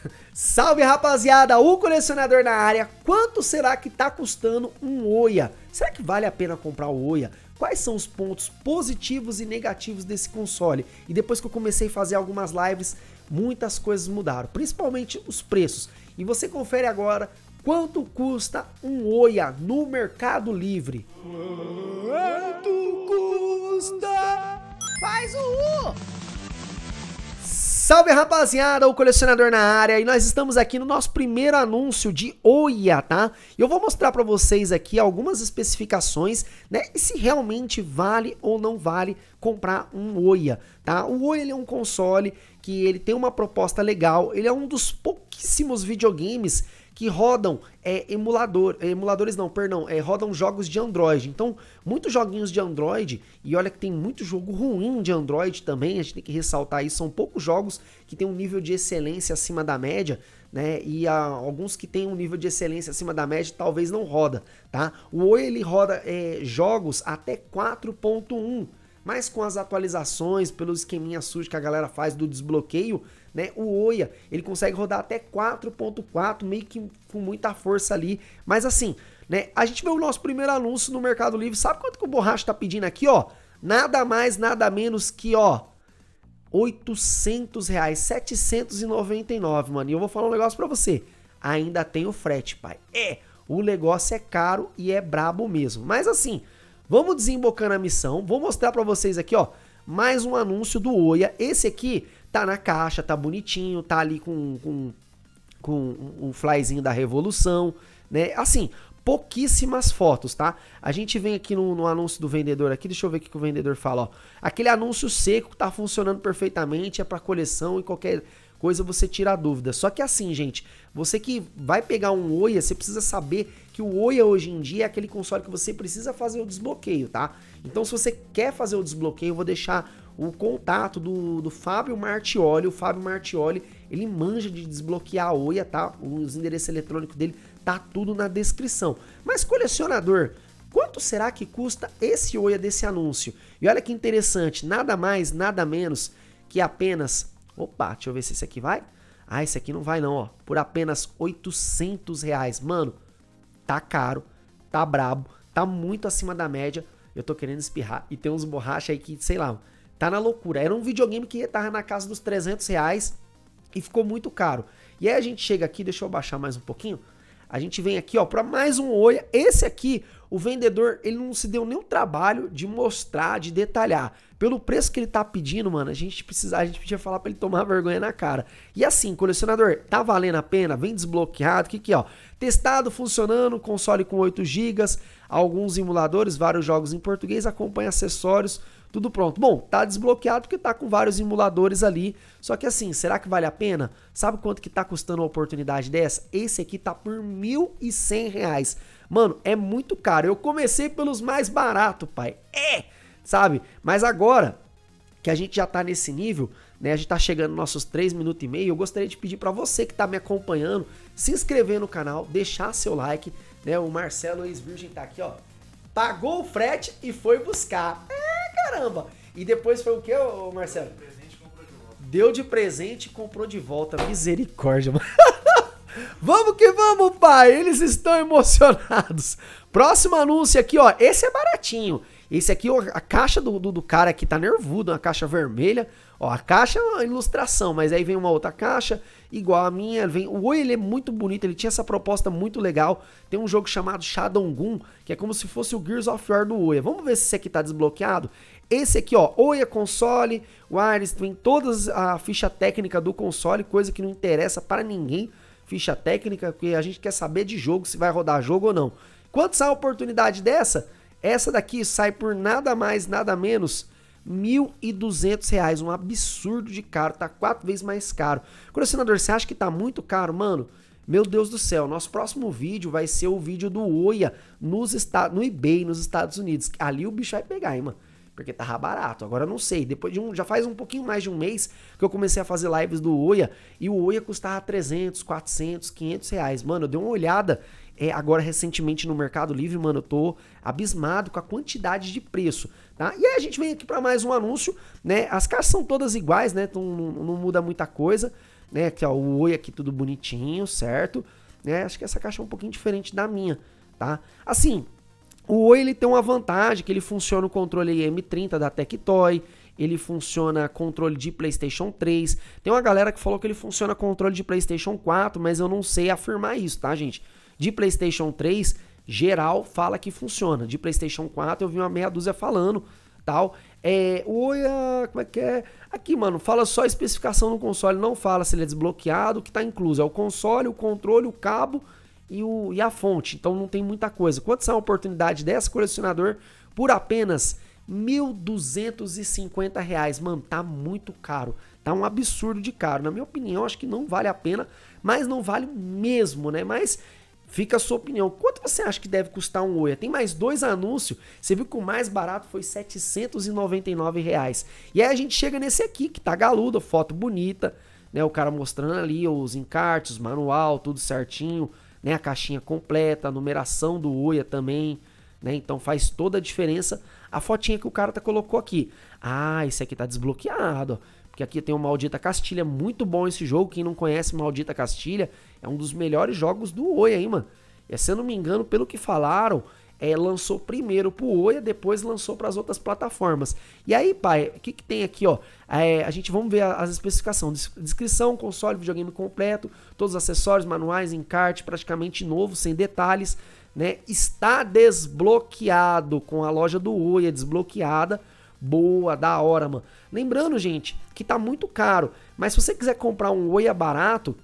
Salve rapaziada, o colecionador na área. Quanto será que tá custando um Oia? Será que vale a pena comprar o Oia? Quais são os pontos positivos e negativos desse console? E depois que eu comecei a fazer algumas lives, muitas coisas mudaram, principalmente os preços. E você confere agora quanto custa um Oia no Mercado Livre. Quanto custa? Faz o U! Salve rapaziada, o colecionador na área e nós estamos aqui no nosso primeiro anúncio de Oia, tá? E eu vou mostrar para vocês aqui algumas especificações, né? E se realmente vale ou não vale comprar um Oia, tá? O Oia ele é um console que ele tem uma proposta legal, ele é um dos pouquíssimos videogames que rodam é, emulador, é, emuladores não, perdão, é, rodam jogos de Android. Então, muitos joguinhos de Android, e olha que tem muito jogo ruim de Android também, a gente tem que ressaltar isso, são poucos jogos que tem um nível de excelência acima da média, né? E há alguns que tem um nível de excelência acima da média talvez não roda, tá? O Oi ele roda é, jogos até 4.1, mas com as atualizações, pelo esqueminha sujo que a galera faz do desbloqueio, né? O Oia, ele consegue rodar até 4.4, meio que com muita força ali. Mas assim, né? A gente vê o nosso primeiro anúncio no Mercado Livre. Sabe quanto que o Borracha tá pedindo aqui, ó? Nada mais, nada menos que, ó, 800 reais, 799, mano. E eu vou falar um negócio pra você. Ainda tem o frete, pai. É, o negócio é caro e é brabo mesmo. Mas assim, vamos desembocando na missão. Vou mostrar pra vocês aqui, ó mais um anúncio do Oia. Esse aqui tá na caixa, tá bonitinho, tá ali com, com, com o flyzinho da revolução, né? Assim, pouquíssimas fotos, tá? A gente vem aqui no, no, anúncio do vendedor aqui, deixa eu ver o que o vendedor fala, ó. Aquele anúncio seco tá funcionando perfeitamente, é para coleção e qualquer coisa você tira a dúvida. Só que assim, gente, você que vai pegar um Oia, você precisa saber que o Oia hoje em dia é aquele console que você precisa fazer o desbloqueio, tá? Então se você quer fazer o desbloqueio, eu vou deixar o contato do, do Fábio Martioli. O Fábio Martioli, ele manja de desbloquear a Oia, tá? Os endereços eletrônicos dele tá tudo na descrição. Mas colecionador, quanto será que custa esse Oia desse anúncio? E olha que interessante, nada mais, nada menos que apenas Opa, deixa eu ver se esse aqui vai. Ah, esse aqui não vai não, ó. Por apenas 800 reais. Mano, tá caro, tá brabo, tá muito acima da média. Eu tô querendo espirrar. E tem uns borracha aí que, sei lá, tá na loucura. Era um videogame que tava na casa dos 300 reais e ficou muito caro. E aí a gente chega aqui, deixa eu baixar mais um pouquinho. A gente vem aqui, ó, pra mais um olho. Esse aqui o vendedor ele não se deu nem o trabalho de mostrar, de detalhar. Pelo preço que ele tá pedindo, mano, a gente precisa, a gente podia falar para ele tomar vergonha na cara. E assim, colecionador, tá valendo a pena? Vem desbloqueado, que que ó? Testado, funcionando, console com 8 GB, alguns emuladores, vários jogos em português, acompanha acessórios tudo pronto. Bom, tá desbloqueado porque tá com vários emuladores ali. Só que assim, será que vale a pena? Sabe quanto que tá custando uma oportunidade dessa? Esse aqui tá por R$ 1.100. Mano, é muito caro. Eu comecei pelos mais baratos, pai. É, sabe? Mas agora que a gente já tá nesse nível, né? A gente tá chegando nos nossos 3 minutos e meio. Eu gostaria de pedir para você que tá me acompanhando, se inscrever no canal, deixar seu like, né? O Marcelo ex-virgem tá aqui, ó. Pagou o frete e foi buscar. É caramba. E depois foi o que, Marcelo? Deu de presente e comprou de volta. Misericórdia, mano. vamos que vamos, pai. Eles estão emocionados. Próximo anúncio aqui, ó. Esse é baratinho. Esse aqui, a caixa do, do, do, cara aqui tá nervudo, uma caixa vermelha. Ó, a caixa é uma ilustração, mas aí vem uma outra caixa, igual a minha. Vem... O Oi, ele é muito bonito, ele tinha essa proposta muito legal. Tem um jogo chamado Shadowgun, que é como se fosse o Gears of War do Oi. Vamos ver se esse aqui tá desbloqueado. Esse aqui, ó, Oia console, wireless, tem toda a ficha técnica do console, coisa que não interessa para ninguém. Ficha técnica, porque a gente quer saber de jogo, se vai rodar jogo ou não. Quando sai a oportunidade dessa, essa daqui sai por nada mais, nada menos R$ 1.200, um absurdo de caro, tá quatro vezes mais caro. Colecionador, você acha que tá muito caro, mano? Meu Deus do céu, nosso próximo vídeo vai ser o vídeo do Oia nos no eBay, nos Estados Unidos. Ali o bicho vai pegar, hein, mano? porque tava barato. Agora não sei, depois de um, já faz um pouquinho mais de um mês que eu comecei a fazer lives do Oia e o Oia custava 300, 400, 500 reais. Mano, eu dei uma olhada é, agora recentemente no Mercado Livre, mano, eu tô abismado com a quantidade de preço, tá? E aí a gente vem aqui para mais um anúncio, né? As caixas são todas iguais, né? Então, não, não, muda muita coisa, né? que ó, o Oia aqui tudo bonitinho, certo? Né? Acho que essa caixa é um pouquinho diferente da minha, tá? Assim, o Oi ele tem uma vantagem que ele funciona o controle M30 da Tectoy, ele funciona controle de PlayStation 3. Tem uma galera que falou que ele funciona controle de PlayStation 4, mas eu não sei afirmar isso, tá, gente? De PlayStation 3, geral fala que funciona. De PlayStation 4, eu vi uma meia dúzia falando, tal. É, oi, como é que é? Aqui, mano, fala só a especificação do console, não fala se ele é desbloqueado, o que tá incluso. É o console, o controle, o cabo e, o, e a fonte. Então não tem muita coisa. Quanto são uma oportunidade dessa colecionador por apenas R$ 1.250? Reais. Mano, tá muito caro. Tá um absurdo de caro. Na minha opinião, acho que não vale a pena, mas não vale mesmo, né? Mas Fica a sua opinião. Quanto você acha que deve custar um Oia? Tem mais dois anúncios. Você viu que o mais barato foi R$ 799. Reais. E aí a gente chega nesse aqui, que tá galudo, foto bonita, né? O cara mostrando ali os encartes, manual, tudo certinho, né? A caixinha completa, a numeração do Oia também, né? Então faz toda a diferença a fotinha que o cara tá colocou aqui. Ah, esse aqui tá desbloqueado, porque aqui tem o Maldita Castilha, muito bom esse jogo. Quem não conhece Maldita Castilha, é um dos melhores jogos do Oia, hein, mano? E, se eu não me engano, pelo que falaram, é, lançou primeiro pro Oia, depois lançou para as outras plataformas. E aí, pai, o que, que tem aqui, ó? É, a gente vamos ver as especificações. Descrição, console, videogame completo, todos os acessórios, manuais, encarte, praticamente novo, sem detalhes, né? Está desbloqueado com a loja do Oia desbloqueada. Boa, da hora, mano. Lembrando, gente, que tá muito caro, mas se você quiser comprar um Oia barato,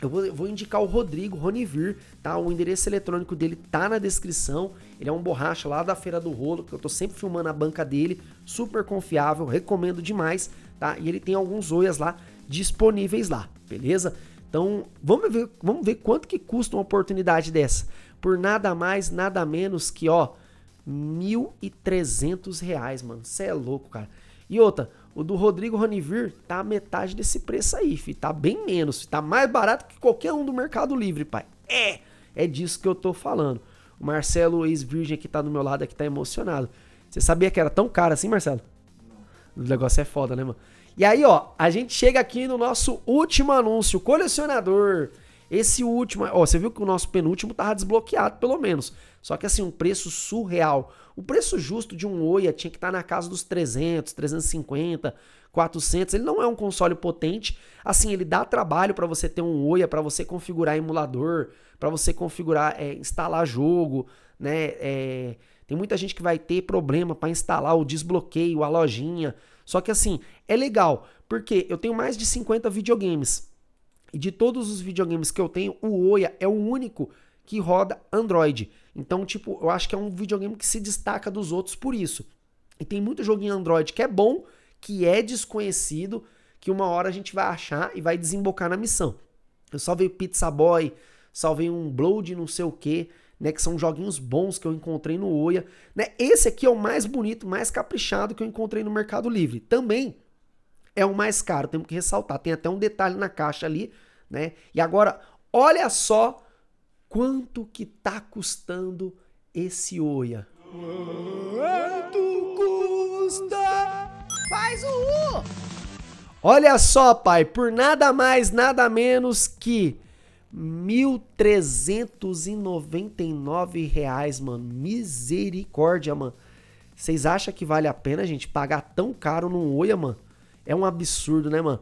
eu vou, vou, indicar o Rodrigo Ronivir, tá? O endereço eletrônico dele tá na descrição. Ele é um borracha lá da Feira do Rolo, que eu tô sempre filmando a banca dele, super confiável, recomendo demais, tá? E ele tem alguns oias lá disponíveis lá, beleza? Então, vamos ver, vamos ver quanto que custa uma oportunidade dessa. Por nada mais, nada menos que, ó, R$ 1.300, mano. Você é louco, cara. E outra, o do Rodrigo Ranivir tá a metade desse preço aí, fi. Tá bem menos, fi. Tá mais barato que qualquer um do Mercado Livre, pai. É! É disso que eu tô falando. O Marcelo, ex-virgem que tá do meu lado aqui, tá emocionado. Você sabia que era tão caro assim, Marcelo? O negócio é foda, né, mano? E aí, ó, a gente chega aqui no nosso último anúncio. Colecionador. Esse último, ó, você viu que o nosso penúltimo tava desbloqueado, pelo menos. Só que assim, um preço surreal. O preço justo de um Oia tinha que estar tá na casa dos 300, 350, 400. Ele não é um console potente. Assim, ele dá trabalho para você ter um Oia, para você configurar emulador, para você configurar, é, instalar jogo, né? É, tem muita gente que vai ter problema para instalar o desbloqueio, a lojinha. Só que assim, é legal, porque eu tenho mais de 50 videogames. E de todos os videogames que eu tenho, o Oya é o único que roda Android. Então, tipo, eu acho que é um videogame que se destaca dos outros por isso. E tem muito jogo em Android que é bom, que é desconhecido, que uma hora a gente vai achar e vai desembocar na missão. Eu salvei Pizza Boy, salvei um Blood não sei o que, né? Que são joguinhos bons que eu encontrei no Oya. Né? Esse aqui é o mais bonito, mais caprichado que eu encontrei no Mercado Livre. Também é o mais caro, temos que ressaltar. Tem até um detalhe na caixa ali, né? E agora, olha só quanto que tá custando esse Oia. Quanto custa? Faz o U! Olha só, pai, por nada mais, nada menos que R$ 1.399, mano. Misericórdia, mano. Vocês acham que vale a pena, gente, pagar tão caro num Oia, mano? É um absurdo, né, mano?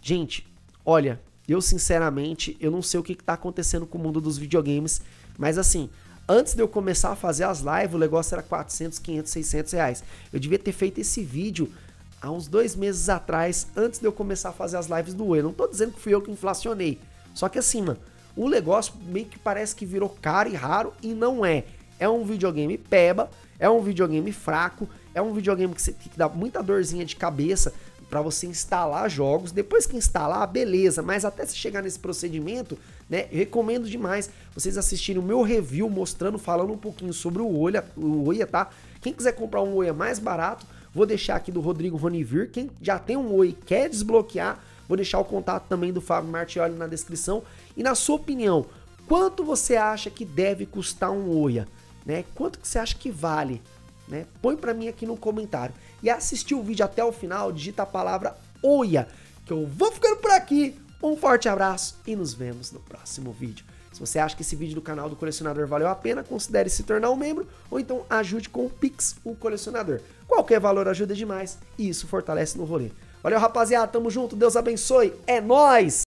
Gente, olha, eu sinceramente, eu não sei o que, que tá acontecendo com o mundo dos videogames, mas assim, antes de eu começar a fazer as lives, o negócio era 400, 500, 600 reais. Eu devia ter feito esse vídeo há uns dois meses atrás, antes de eu começar a fazer as lives do Whey. Não tô dizendo que fui eu que inflacionei, só que assim, mano, o negócio meio que parece que virou caro e raro e não é. É um videogame peba, é um videogame fraco, é um videogame que, você, que dá muita dorzinha de cabeça, para você instalar jogos. Depois que instalar, beleza, mas até se chegar nesse procedimento, né, recomendo demais vocês assistirem o meu review mostrando, falando um pouquinho sobre o Olha o Oia, tá? Quem quiser comprar um Oia mais barato, vou deixar aqui do Rodrigo Ronivir. Quem já tem um Oi quer desbloquear, vou deixar o contato também do Fábio Martioli na descrição. E na sua opinião, quanto você acha que deve custar um Oia? Né? Quanto que você acha que vale? Né? Põe para mim aqui no comentário. E assistir o vídeo até o final, digita a palavra OIA, que eu vou ficando por aqui. Um forte abraço e nos vemos no próximo vídeo. Se você acha que esse vídeo do canal do Colecionador valeu a pena, considere se tornar um membro ou então ajude com o Pix o Colecionador. Qualquer valor ajuda demais e isso fortalece no rolê. Valeu, rapaziada, tamo junto, Deus abençoe, é nós.